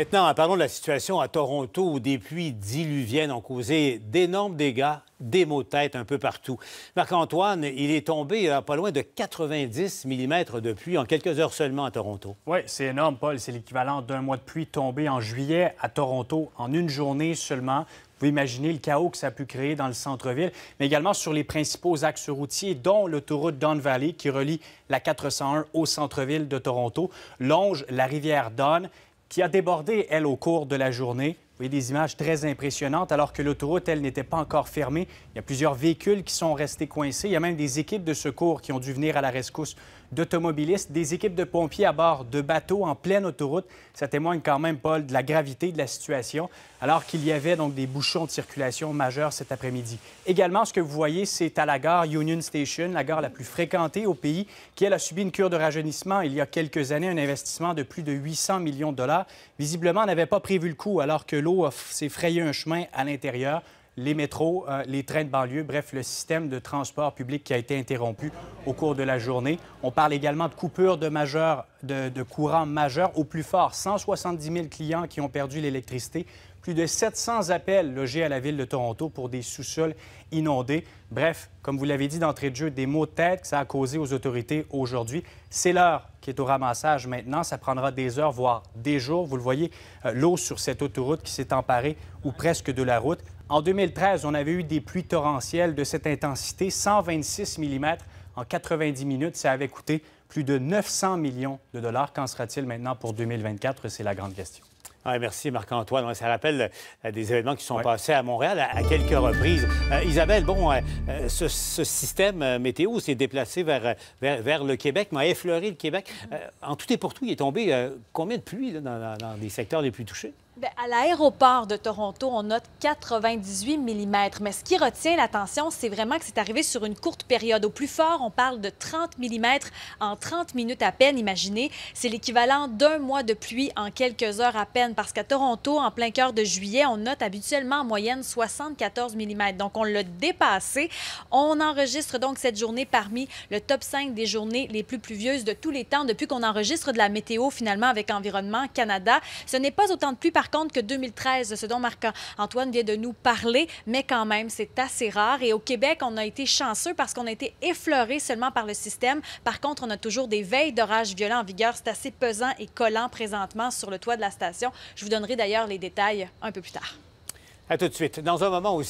Maintenant, parlons de la situation à Toronto où des pluies diluviennes ont causé d'énormes dégâts, des maux de tête un peu partout. Marc-Antoine, il est tombé à euh, pas loin de 90 mm de pluie en quelques heures seulement à Toronto. Oui, c'est énorme, Paul. C'est l'équivalent d'un mois de pluie tombé en juillet à Toronto en une journée seulement. Vous imaginez le chaos que ça a pu créer dans le centre-ville, mais également sur les principaux axes routiers, dont l'autoroute Don Valley qui relie la 401 au centre-ville de Toronto, longe la rivière Don qui a débordé, elle, au cours de la journée voyez des images très impressionnantes, alors que l'autoroute, elle, n'était pas encore fermée. Il y a plusieurs véhicules qui sont restés coincés. Il y a même des équipes de secours qui ont dû venir à la rescousse d'automobilistes, des équipes de pompiers à bord de bateaux en pleine autoroute. Ça témoigne quand même, Paul, de la gravité de la situation, alors qu'il y avait donc des bouchons de circulation majeurs cet après-midi. Également, ce que vous voyez, c'est à la gare Union Station, la gare la plus fréquentée au pays, qui, elle, a subi une cure de rajeunissement il y a quelques années, un investissement de plus de 800 millions de dollars. Visiblement, on n'avait pas prévu le coup, alors que l'autoroute s'est frayé un chemin à l'intérieur les métros, euh, les trains de banlieue, bref, le système de transport public qui a été interrompu au cours de la journée. On parle également de coupures de, majeur, de, de courant majeur au plus fort. 170 000 clients qui ont perdu l'électricité plus de 700 appels logés à la ville de Toronto pour des sous-sols inondés. Bref, comme vous l'avez dit d'entrée de jeu, des maux de tête que ça a causé aux autorités aujourd'hui. C'est l'heure qui est au ramassage maintenant. Ça prendra des heures, voire des jours. Vous le voyez, euh, l'eau sur cette autoroute qui s'est emparée ou presque de la route. En 2013, on avait eu des pluies torrentielles de cette intensité, 126 mm en 90 minutes. Ça avait coûté plus de 900 millions de dollars. Qu'en sera-t-il maintenant pour 2024? C'est la grande question. Ah, merci Marc-Antoine. Ça rappelle euh, des événements qui sont passés à Montréal à, quelques reprises. Euh, Isabelle, bon, euh, ce, système météo s'est déplacé vers, le Québec, m'a effleuré le Québec. en tout et pour tout, il est tombé combien de pluie dans les secteurs les plus touchés? Ben, à l'aéroport de Toronto, on note 98 mm. Mais ce qui retient l'attention, c'est vraiment que c'est arrivé sur une courte période. Au plus fort, on parle de 30 mm en 30 minutes à peine. Imaginez, c'est l'équivalent d'un mois de pluie en quelques heures à peine. Parce qu'à Toronto, en plein cœur de juillet, on note habituellement en moyenne 74 mm. Donc, on l'a dépassé. On enregistre donc cette journée parmi le top 5 des journées les plus pluvieuses de tous les temps depuis qu'on enregistre de la météo finalement avec Environnement Canada. Ce n'est pas autant de pluie par par contre que 2013, ce dont Marc-Antoine vient de nous parler, mais quand même, c'est assez rare. Et au Québec, on a été chanceux parce qu'on a été effleuré seulement par le système. Par contre, on a toujours des veilles d'orages violents en vigueur. C'est assez pesant et collant présentement sur le toit de la station. Je vous donnerai d'ailleurs les détails un peu plus tard. À tout de suite. Dans un moment aussi.